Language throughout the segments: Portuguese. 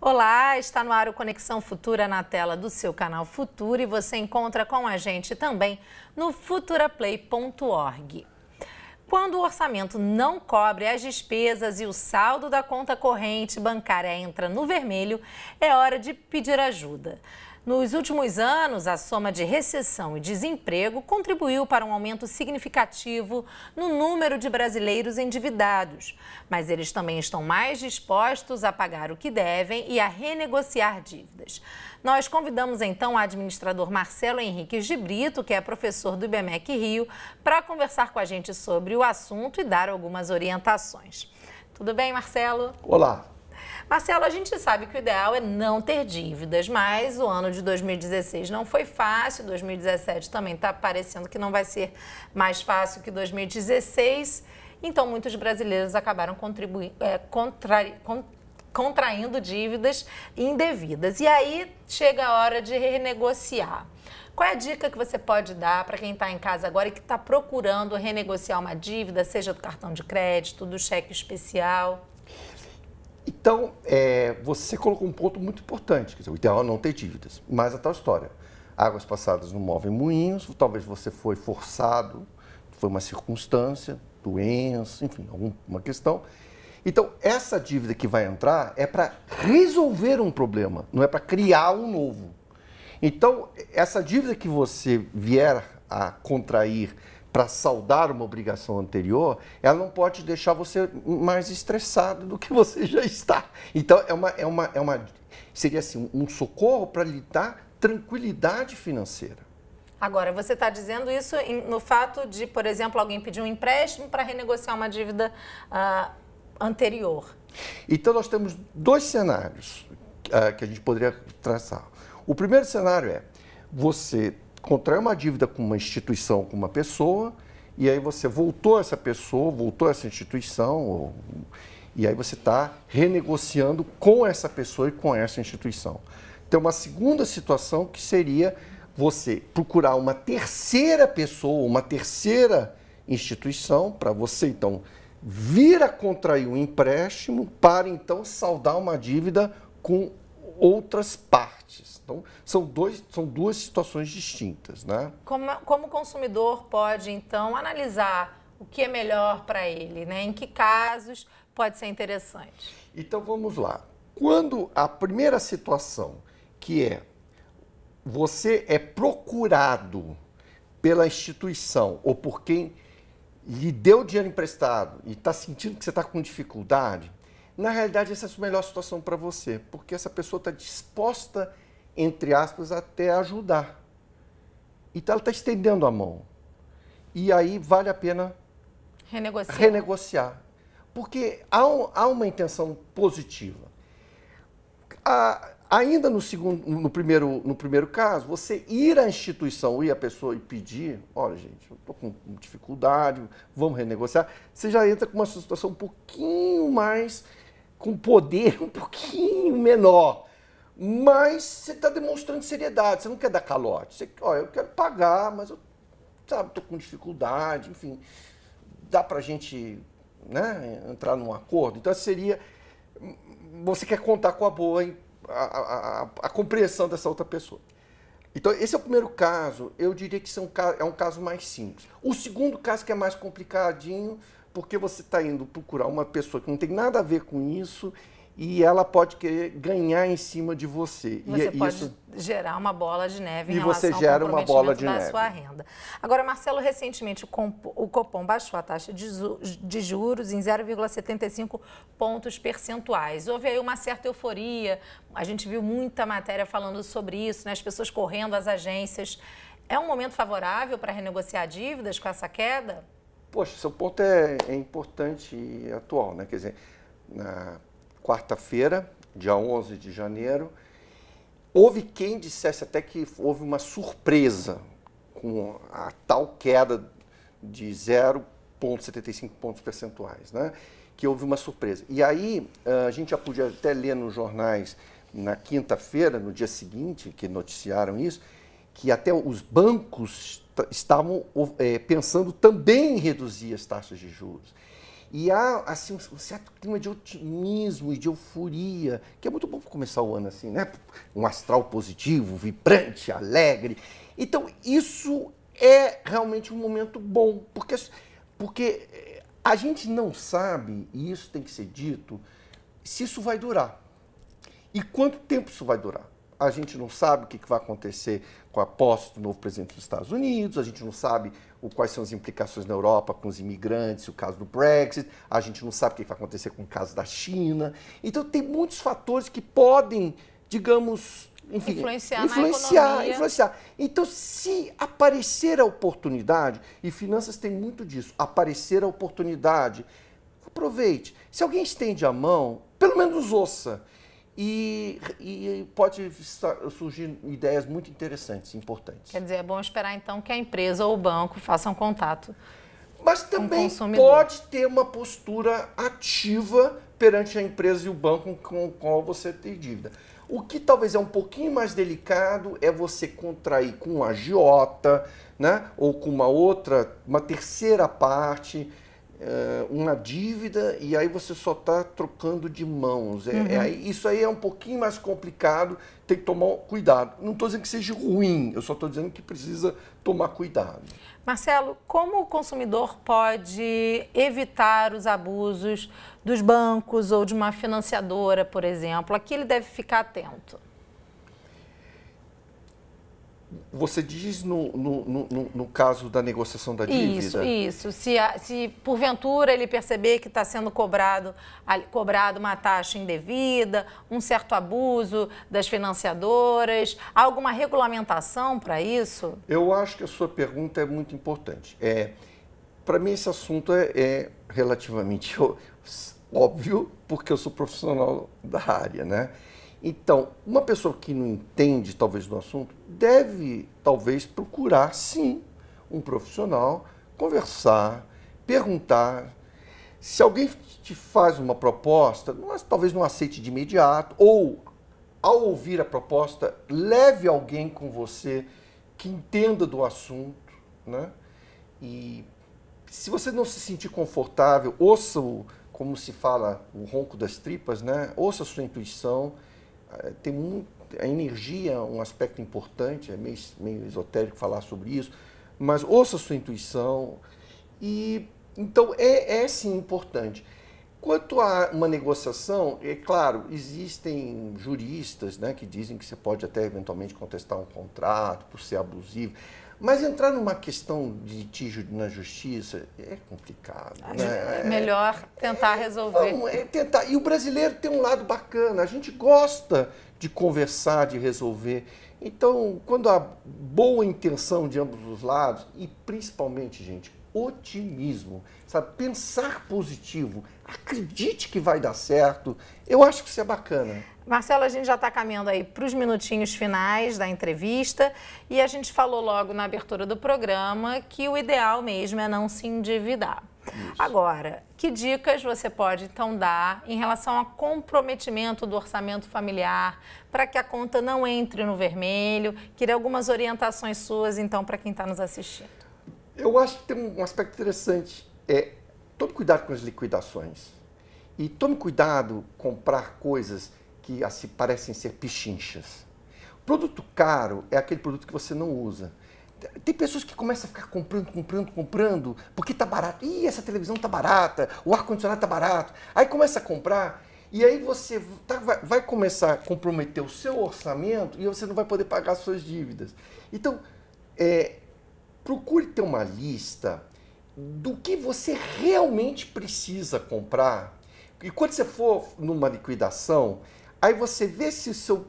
Olá, está no ar o Conexão Futura na tela do seu canal Futuro e você encontra com a gente também no futuraplay.org. Quando o orçamento não cobre as despesas e o saldo da conta corrente bancária entra no vermelho, é hora de pedir ajuda. Nos últimos anos, a soma de recessão e desemprego contribuiu para um aumento significativo no número de brasileiros endividados. Mas eles também estão mais dispostos a pagar o que devem e a renegociar dívidas. Nós convidamos então o administrador Marcelo Henrique Gibrito, que é professor do IBMEC Rio, para conversar com a gente sobre o assunto e dar algumas orientações. Tudo bem, Marcelo? Olá, Marcelo, a gente sabe que o ideal é não ter dívidas, mas o ano de 2016 não foi fácil, 2017 também está parecendo que não vai ser mais fácil que 2016. Então, muitos brasileiros acabaram contribuindo, é, con, contraindo dívidas indevidas. E aí chega a hora de renegociar. Qual é a dica que você pode dar para quem está em casa agora e que está procurando renegociar uma dívida, seja do cartão de crédito, do cheque especial? Então, é, você colocou um ponto muito importante, quer dizer, o ideal é não ter dívidas, mas a tal história. Águas passadas não movem moinhos, talvez você foi forçado, foi uma circunstância, doença, enfim, alguma questão. Então, essa dívida que vai entrar é para resolver um problema, não é para criar um novo. Então, essa dívida que você vier a contrair para saldar uma obrigação anterior, ela não pode deixar você mais estressado do que você já está. Então, é uma, é uma, é uma seria assim, um socorro para lhe dar tranquilidade financeira. Agora, você está dizendo isso no fato de, por exemplo, alguém pedir um empréstimo para renegociar uma dívida uh, anterior. Então, nós temos dois cenários uh, que a gente poderia traçar. O primeiro cenário é você Contrair uma dívida com uma instituição, com uma pessoa, e aí você voltou essa pessoa, voltou essa instituição, ou, e aí você está renegociando com essa pessoa e com essa instituição. Tem uma segunda situação que seria você procurar uma terceira pessoa, uma terceira instituição, para você então vir a contrair um empréstimo para então saldar uma dívida com outras partes. Então, são, dois, são duas situações distintas. Né? Como, como o consumidor pode, então, analisar o que é melhor para ele? Né? Em que casos pode ser interessante? Então, vamos lá. Quando a primeira situação, que é você é procurado pela instituição ou por quem lhe deu dinheiro emprestado e está sentindo que você está com dificuldade, na realidade, essa é a melhor situação para você, porque essa pessoa está disposta, entre aspas, até ajudar. Então, ela está estendendo a mão. E aí vale a pena renegociar. renegociar. Porque há, um, há uma intenção positiva. A, ainda no, segundo, no, primeiro, no primeiro caso, você ir à instituição ir à pessoa e pedir, olha gente, eu estou com dificuldade, vamos renegociar, você já entra com uma situação um pouquinho mais com poder um pouquinho menor. Mas você está demonstrando seriedade, você não quer dar calote. Você, olha, eu quero pagar, mas eu sabe, com dificuldade, enfim. Dá para a gente né, entrar num acordo? Então seria. Você quer contar com a boa, a, a, a, compreensão dessa outra pessoa. Então, esse é o primeiro caso. Eu diria que são, é um caso mais simples. O segundo caso, que é mais complicadinho, porque você está indo procurar uma pessoa que não tem nada a ver com isso e ela pode querer ganhar em cima de você. Você e, é pode isso... gerar uma bola de neve em e relação você gera ao uma bola de da neve. sua renda. Agora, Marcelo, recentemente o Copom baixou a taxa de juros em 0,75 pontos percentuais. Houve aí uma certa euforia, a gente viu muita matéria falando sobre isso, né? as pessoas correndo às agências. É um momento favorável para renegociar dívidas com essa queda? Poxa, seu ponto é, é importante e atual, né? Quer dizer, na quarta-feira, dia 11 de janeiro, houve quem dissesse até que houve uma surpresa com a tal queda de 0,75 pontos percentuais, né? Que houve uma surpresa. E aí, eh, a gente já podia até ler nos jornais na quinta-feira, no dia seguinte, que noticiaram isso, que até os bancos estavam é, pensando também em reduzir as taxas de juros. E há assim, um certo clima de otimismo e de euforia, que é muito bom para começar o ano assim, né? Um astral positivo, vibrante, alegre. Então, isso é realmente um momento bom, porque, porque é, a gente não sabe, e isso tem que ser dito, se isso vai durar. E quanto tempo isso vai durar? a gente não sabe o que vai acontecer com a posse do novo presidente dos Estados Unidos, a gente não sabe o, quais são as implicações na Europa com os imigrantes, o caso do Brexit, a gente não sabe o que vai acontecer com o caso da China. Então, tem muitos fatores que podem, digamos, enfim, influenciar, influenciar, influenciar. Então, se aparecer a oportunidade, e finanças tem muito disso, aparecer a oportunidade, aproveite. Se alguém estende a mão, pelo menos ouça. E, e, pode surgir ideias muito interessantes, importantes. Quer dizer, é bom esperar então que a empresa ou o banco façam contato. Mas também com pode ter uma postura ativa perante a empresa e o banco com o qual você tem dívida. O que talvez é um pouquinho mais delicado é você contrair com um agiota, né? ou com uma outra, uma terceira parte eh, uma dívida e aí você só está trocando de mãos. É, uhum. é, isso aí é um pouquinho mais complicado, tem que tomar cuidado. Não estou dizendo que seja ruim, eu só estou dizendo que precisa tomar cuidado. Marcelo, como o consumidor pode evitar os abusos dos bancos ou de uma financiadora, por exemplo? Aqui ele deve ficar atento. Você diz no, no, no, no, caso da negociação da dívida? Isso, isso. Se, a, se porventura ele perceber que está sendo cobrado, a, cobrado uma taxa indevida, um certo abuso das financiadoras, há alguma regulamentação para isso? Eu acho que a sua pergunta é muito importante. É, para mim, esse assunto é, é relativamente óbvio, porque eu sou profissional da área, né? Então, uma pessoa que não entende talvez do assunto deve talvez procurar sim um profissional, conversar, perguntar. Se alguém te faz uma proposta, talvez não aceite de imediato, ou ao ouvir a proposta, leve alguém com você que entenda do assunto, né? E se você não se sentir confortável, ouça o, como se fala, o ronco das tripas, né? Ouça a sua intuição eh, tem um, a energia é um aspecto importante, é meio, meio esotérico falar sobre isso, mas ouça a sua intuição. E então é, é sim importante. Quanto a uma negociação, é claro, existem juristas né, que dizem que você pode até eventualmente contestar um contrato por ser abusivo. Mas entrar numa questão de litígio na justiça é complicado. Né? É, é melhor tentar é, resolver. é tentar. E o brasileiro tem um lado bacana. A gente gosta de conversar, de resolver. Então, quando há boa intenção de ambos os lados, e principalmente, gente, otimismo, sabe? Pensar positivo, acredite que vai dar certo. Eu acho que isso é bacana. Marcelo, a gente já está caminhando aí para os minutinhos finais da entrevista e a gente falou logo na abertura do programa que o ideal mesmo é não se endividar. Isso. Agora, que dicas você pode então dar em relação ao comprometimento do orçamento familiar para que a conta não entre no vermelho? Queria algumas orientações suas então para quem está nos assistindo. Eu acho que tem um aspecto interessante. É tome cuidado com as liquidações. E tome cuidado comprar coisas que assim, parecem ser pichinchas. Produto caro é aquele produto que você não usa. Tem pessoas que começam a ficar comprando, comprando, comprando, porque tá barato. Ih, essa televisão tá barata, o ar-condicionado tá barato. Aí começa a comprar e aí você tá, vai, vai, começar a comprometer o seu orçamento e você não vai poder pagar suas dívidas. Então, é, procure ter uma lista do que você realmente precisa comprar. E quando você for numa liquidação, aí você vê se, seu,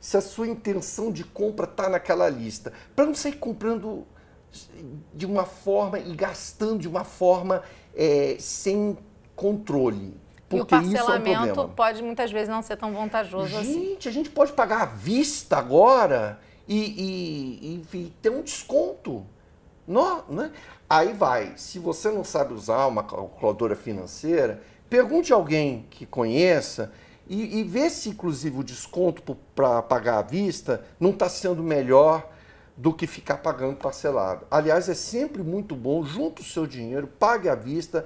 se a sua intenção de compra está naquela lista. Para não sair comprando de uma forma e gastando de uma forma é, sem controle. Porque e o parcelamento é um pode muitas vezes não ser tão vantajoso gente, assim. Gente, a gente pode pagar à vista agora e, e, e, e ter um desconto. No, né? Aí vai, se você não sabe usar uma calculadora financeira, pergunte a alguém que conheça e, e vê se, inclusive, o desconto para pagar à vista não está sendo melhor do que ficar pagando parcelado. Aliás, é sempre muito bom, junto o seu dinheiro, pague à vista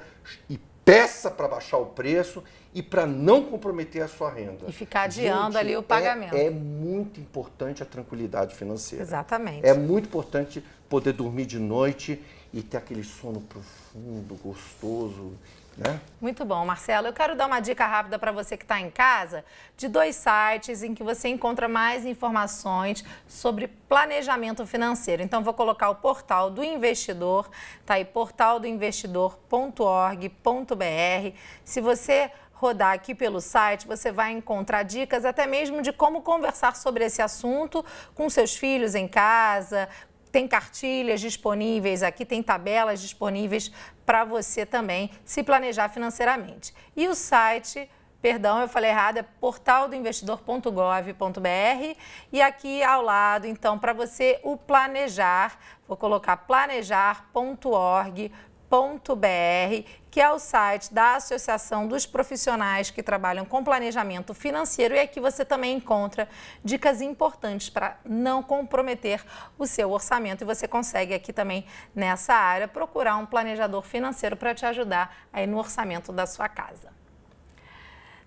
e peça para baixar o preço e para não comprometer a sua renda. E ficar adiando Gente, ali o é, pagamento. É, é, muito importante a tranquilidade financeira. Exatamente. É muito importante poder dormir de noite e ter aquele sono profundo, gostoso né? Muito bom, Marcelo. Eu quero dar uma dica rápida para você que está em casa de dois sites em que você encontra mais informações sobre planejamento financeiro. Então, vou colocar o portal do investidor, tá aí, portaldoinvestidor.org.br. Se você rodar aqui pelo site, você vai encontrar dicas até mesmo de como conversar sobre esse assunto com seus filhos em casa, tem cartilhas disponíveis aqui, tem tabelas disponíveis para você também se planejar financeiramente. E o site perdão, eu falei errado, é portaldoinvestidor.gov.br e aqui ao lado, então, para você o planejar, vou colocar planejar.org.br br que é o site da Associação dos Profissionais que Trabalham com Planejamento Financeiro. E aqui você também encontra dicas importantes para não comprometer o seu orçamento. E você consegue aqui também nessa área procurar um planejador financeiro para te ajudar aí no orçamento da sua casa.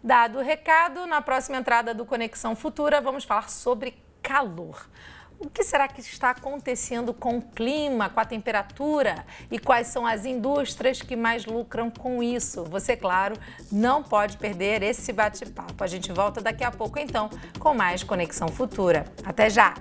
Dado o recado, na próxima entrada do Conexão Futura, vamos falar sobre calor. O que será que está acontecendo com o clima, com a temperatura e quais são as indústrias que mais lucram com isso? Você, claro, não pode perder esse bate-papo. A gente volta daqui a pouco, então, com mais Conexão Futura. Até já!